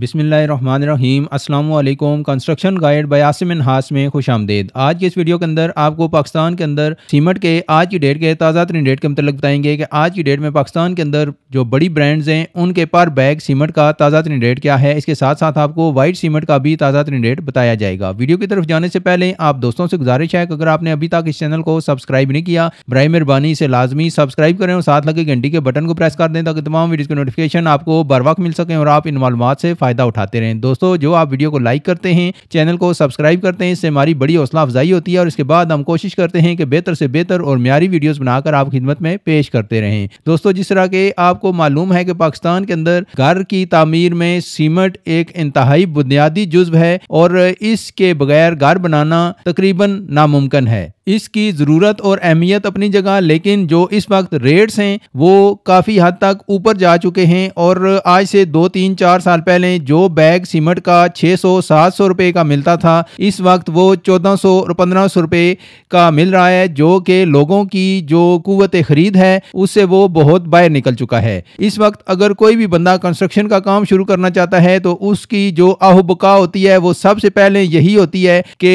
बिसमीम अल्लाम construction guide बयासम हास में खुश आमदेद आज के इस वीडियो के अंदर आपको पाकिस्तान के अंदर सीमट के आज की डेट के ताज़ा तरीन डेट के मतलब बताएंगे कि आज की डेट में पाकिस्तान के अंदर जो बड़ी ब्रांड्स हैं उनके पर बैग सीमट का ताज़ा तरीन डेट क्या है इसके साथ साथ आपको वाइट सीमट का भी ताज़ा तरीन डेट बताया जाएगा वीडियो की तरफ जाने से पहले आप दोस्तों से गुजारिश है कि अगर आपने अभी तक इस चैनल को सब्सक्राइब नहीं किया बर मेहरबानी से लाजमी सब्सक्राइब करें और साथ लगे घंटी के बटन को प्रेस कर दें ताकि तमाम वीडियो की नोटिफिकेशन आपको बर वक्त मिल सकें और आप इन मालूम से फायदा फ़ायदा उठाते रहें दोस्तों जो आप वीडियो को लाइक करते हैं चैनल को सब्सक्राइब करते हैं इससे हमारी बड़ी हौसला अफजाई होती है और इसके बाद हम कोशिश करते हैं कि बेहतर से बेहतर और म्यारी वीडियोस बनाकर आप खिदमत में पेश करते रहें दोस्तों जिस तरह के आपको मालूम है कि पाकिस्तान के अंदर घर की तमीर में सीमट एक इंतहाई बुनियादी जुज्व है और इसके बगैर घर बनाना तकरीबन नामुमकिन है इसकी ज़रूरत और अहमियत अपनी जगह लेकिन जो इस वक्त रेट्स हैं वो काफ़ी हद तक ऊपर जा चुके हैं और आज से दो तीन चार साल पहले जो बैग सीमेंट का 600-700 सौ का मिलता था इस वक्त वो 1400 और 1500 रुपए का मिल रहा है जो कि लोगों की जो कुत खरीद है उससे वो बहुत बाहर निकल चुका है इस वक्त अगर कोई भी बंदा कंस्ट्रक्शन का काम शुरू करना चाहता है तो उसकी जो आहुबका होती है वो सबसे पहले यही होती है कि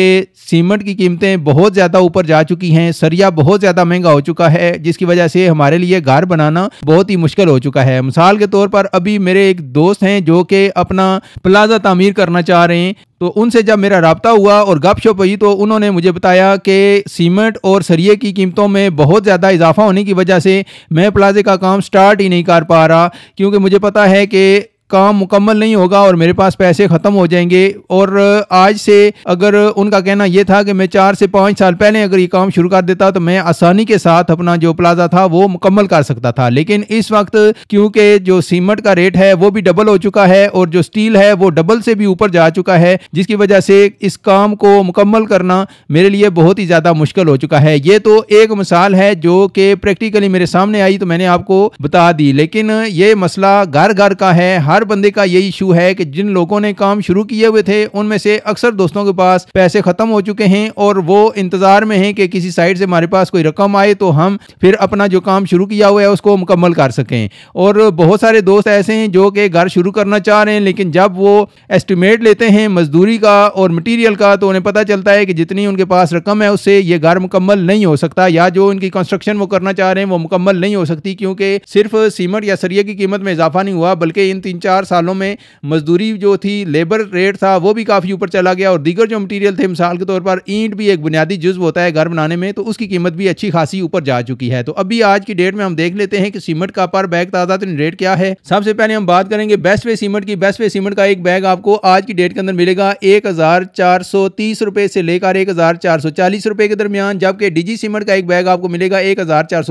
सीमेंट की कीमतें बहुत ज़्यादा ऊपर जा चुकी हैं सरिया बहुत ज़्यादा महंगा हो चुका है जिसकी वजह से हमारे लिए घर बनाना बहुत ही मुश्किल हो चुका है मिसाल के तौर पर अभी मेरे एक दोस्त हैं जो कि अपना प्लाजा तमीर करना चाह रहे हैं तो उनसे जब मेरा रबता हुआ और गपशप हुई तो उन्होंने मुझे बताया कि सीमेंट और सरिये की कीमतों में बहुत ज़्यादा इजाफा होने की वजह से मैं प्लाजे का काम स्टार्ट ही नहीं कर पा रहा क्योंकि मुझे पता है कि काम मुकम्मल नहीं होगा और मेरे पास पैसे ख़त्म हो जाएंगे और आज से अगर उनका कहना यह था कि मैं चार से पाँच साल पहले अगर ये काम शुरू कर देता तो मैं आसानी के साथ अपना जो प्लाजा था वो मुकम्मल कर सकता था लेकिन इस वक्त क्योंकि जो सीमेंट का रेट है वो भी डबल हो चुका है और जो स्टील है वो डबल से भी ऊपर जा चुका है जिसकी वजह से इस काम को मुकम्मल करना मेरे लिए बहुत ही ज़्यादा मुश्किल हो चुका है ये तो एक मिसाल है जो कि प्रैक्टिकली मेरे सामने आई तो मैंने आपको बता दी लेकिन ये मसला घर घर का है हर हर बंदे का यही इशू है कि जिन लोगों ने काम शुरू किए हुए थे उनमें से अक्सर दोस्तों के पास पैसे खत्म हो चुके हैं और वो इंतजार में हैं कि किसी साइड से हमारे पास कोई रकम आए तो हम फिर अपना जो काम शुरू किया हुआ है उसको मुकम्मल कर सकें और बहुत सारे दोस्त ऐसे हैं जो कि घर शुरू करना चाह रहे हैं लेकिन जब वो एस्टिमेट लेते हैं मजदूरी का और मटीरियल का तो उन्हें पता चलता है कि जितनी उनके पास रकम है उससे ये घर मुकम्मल नहीं हो सकता या जो उनकी कंस्ट्रक्शन वो करना चाह रहे हैं वो मुकम्मल नहीं हो सकती क्योंकि सिर्फ सीमेंट या सरिया की कीमत में इजाफा नहीं हुआ बल्कि इन तीन चार सालों में मजदूरी जो थी लेबर रेट था वो भी काफ़ी ऊपर चला गया और दीगर जो मटीरियल थे मिसाल के तौर पर ईंट भी एक बुनियादी जुज्व होता है घर बनाने में तो उसकी कीमत भी अच्छी खासी ऊपर जा चुकी है तो अभी आज की डेट में हम देख लेते हैं कि सीमेंट का पर बैग ताज़ा तादातन रेट क्या है सबसे पहले हम बात करेंगे बेस्ट वे सीमेंट की बेस्ट वे सीमेंट का एक बैग आपको आज की डेट के अंदर मिलेगा एक हज़ार से लेकर एक हज़ार के दरमियान जबकि डीजी सीमेंट का एक बैग आपको मिलेगा एक हज़ार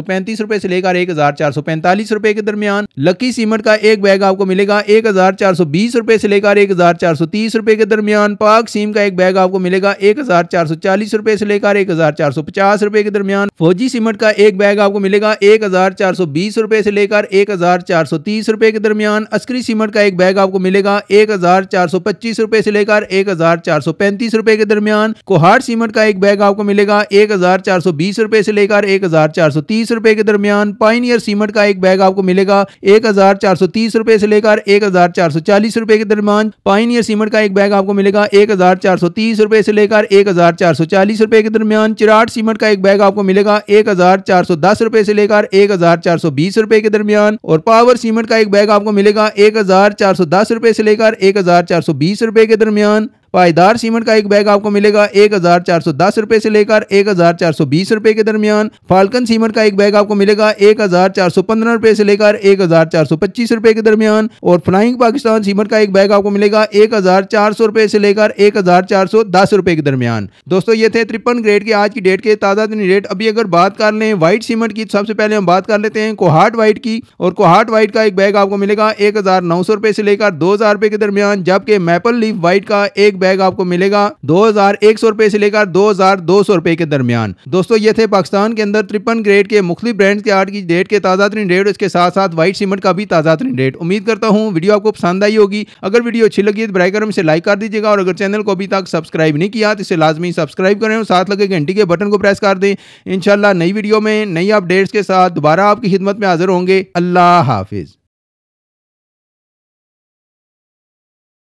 से लेकर एक हज़ार के दरमियान लकी सीमेंट का एक बैग आपको मिलेगा एक हज़ार चार सौ बीस रुपये से लेकर एक हज़ार चार सौ तीस रुपये के दरमियान पाक सीम का एक बैग आपको मिलेगा एक हज़ार चार सौ चालीस रुपये से लेकर एक हज़ार चार सौ पचास रुपये के दरमियान फौजी सीमेंट का एक बैग आपको मिलेगा एक हज़ार चार सौ बीस रुपये से लेकर एक हज़ार चार सौ तीस रुपये के दरमियान अस्करी सीमेंट का एक बैग आपको मिलेगा एक हज़ार चार सौ पच्चीस रुपये से लेकर एक हज़ार चार सौ पैंतीस रुपये के दरमियान कोहार सीमेंट का एक बैग आपको मिलेगा एक हज़ार चार सौ बीस रुपये से लेकर एक हज़ार चार सौ तीस रुपये के दरमियान पाइनियर सीमेंट का एक बैग आपको मिलेगा एक हज़ार चार सौ तीस रुपये से लेकर एक हज़ार चार सौ चालीस रुपये के दरमियान पाइनियर सीमेंट का एक बैग आपको मिलेगा एक हज़ार चार सौ तीस रुपये से लेकर एक हज़ार चार सौ चालीस रुपये के दरमियान चिराट सीमेंट का एक बैग आपको मिलेगा एक हज़ार चार सौ दस रुपये से लेकर एक हज़ार चार सौ बीस रुपये के दरमियान और पावर सीमेंट का एक बैग आपको मिलेगा एक हज़ार चार सौ दस रुपये से लेकर एक हज़ार चार सौ बीस रुपये के दरमियान पायदार सीमेंट का एक बैग आपको मिलेगा एक हजार चार सौ दस रुपए से लेकर एक हजार चार सौ बीस रुपए के दरमियान फाल्कन सीमेंट का एक बैग आपको मिलेगा एक हजार चार सौ पंद्रह रुपए से लेकर एक हजार चार सौ पच्चीस रुपए के दरमियान और फ्लाइंग पाकिस्तान सीमेंट का एक बैग आपको मिलेगा एक हजार चार सौ रुपए से लेकर एक हजार चार सौ दस रुपए के दरमियान दोस्तों ये थे त्रिपन ग्रेड के आज की डेट के ताज़ा दिन रेट अभी अगर बात कर लें व्हाइट सीमेंट की तो सबसे पहले हम बात कर लेते हैं कोहाट व्हाइट की और कोहाट व्हाइट का एक बैग आपको मिलेगा एक हजार नौ सौ रुपए से लेकर दो हजार रुपए के दरमियान जबकि मैपल लीफ व्हाइट का एक बैग आपको मिलेगा दो हजार एक सौ रुपए से लेकर दो हजार दो सौ रुपए के दरमियान दोस्तों ये थे पाकिस्तान के अंदर त्रिपन ग्रेड के मुख्त ब्रांड के आर्ट की डेट के ताज़ा तरीन रेट इसके साथ साथ व्हाइट सीमेंट का भी ताज़ा तरीन रेट उम्मीद करता हूँ वीडियो आपको पसंद आई होगी अगर वीडियो अच्छी लगी तो ब्राइकर करम इसे लाइक कर दीजिएगा और अगर चैनल को अभी तक सब्सक्राइब नहीं किया तो इसे लाजमी सब्सक्राइब करें और साथ लगे घंटी के बटन को प्रेस कर दें इनशाला नई वीडियो में नई अपडेट्स के साथ दोबारा आपकी खिदमत में हाजिर होंगे अल्लाह हाफिज़